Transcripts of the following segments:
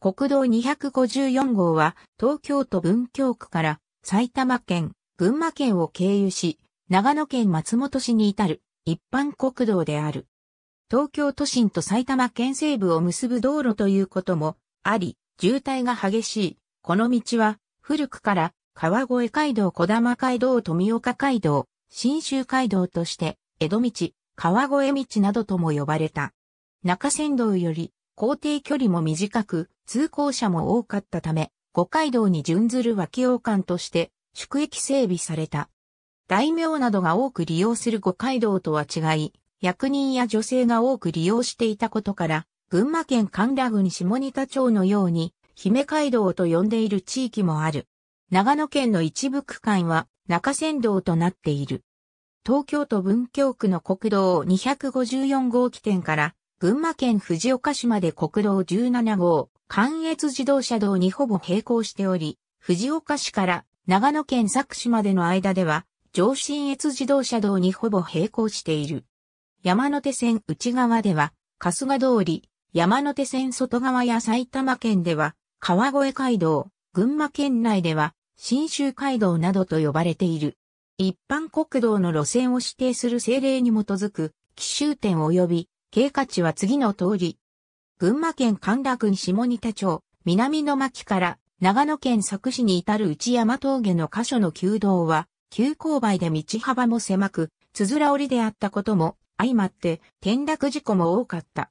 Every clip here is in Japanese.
国道254号は東京都文京区から埼玉県、群馬県を経由し、長野県松本市に至る一般国道である。東京都心と埼玉県西部を結ぶ道路ということもあり、渋滞が激しい。この道は古くから川越街道小玉街道富岡街道、新州街道として江戸道、川越道などとも呼ばれた。中山道より校庭距離も短く、通行者も多かったため、五街道に準ずる和王館として、宿駅整備された。大名などが多く利用する五街道とは違い、役人や女性が多く利用していたことから、群馬県神楽郡下仁田町のように、姫街道と呼んでいる地域もある。長野県の一部区間は中山道となっている。東京都文京区の国道254号起点から群馬県藤岡市まで国道17号、関越自動車道にほぼ並行しており、藤岡市から長野県佐久市までの間では、上信越自動車道にほぼ並行している。山手線内側では、春日通り、山手線外側や埼玉県では、川越街道、群馬県内では、新州街道などと呼ばれている。一般国道の路線を指定する政令に基づく、奇襲点及び経過値は次の通り。群馬県神楽郡下仁田町、南の巻から長野県佐久市に至る内山峠の箇所の旧道は、急勾配で道幅も狭く、つづら折りであったことも相まって転落事故も多かった。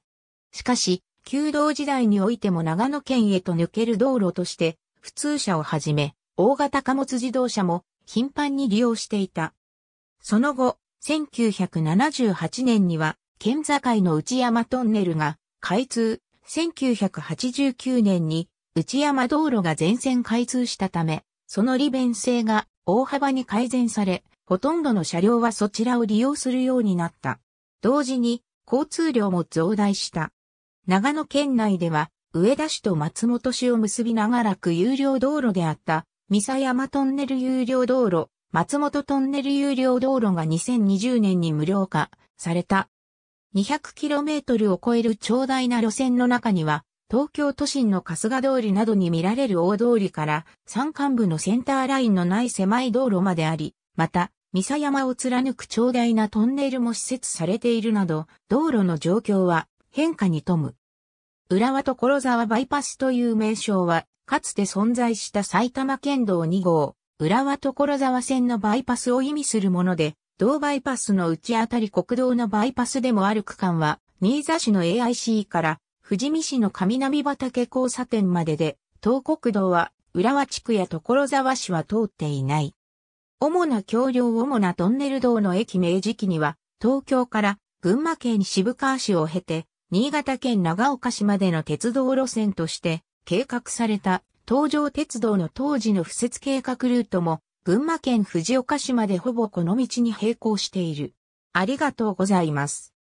しかし、旧道時代においても長野県へと抜ける道路として、普通車をはじめ、大型貨物自動車も頻繁に利用していた。その後、1978年には県境の内山トンネルが開通、1989年に内山道路が全線開通したため、その利便性が大幅に改善され、ほとんどの車両はそちらを利用するようになった。同時に交通量も増大した。長野県内では上田市と松本市を結び長らく有料道路であった三佐山トンネル有料道路、松本トンネル有料道路が2020年に無料化された。200km を超える長大な路線の中には、東京都心の春日通りなどに見られる大通りから山間部のセンターラインのない狭い道路まであり、また、三佐山を貫く長大なトンネルも施設されているなど、道路の状況は変化に富む。浦和所沢バイパスという名称は、かつて存在した埼玉県道2号、浦和所沢線のバイパスを意味するもので、同バイパスの内あたり国道のバイパスでもある区間は、新座市の AIC から富士見市の上波畑交差点までで、東国道は浦和地区や所沢市は通っていない。主な橋梁主なトンネル道の駅明治期には、東京から群馬県渋川市を経て、新潟県長岡市までの鉄道路線として計画された東上鉄道の当時の布設計画ルートも群馬県藤岡市までほぼこの道に並行している。ありがとうございます。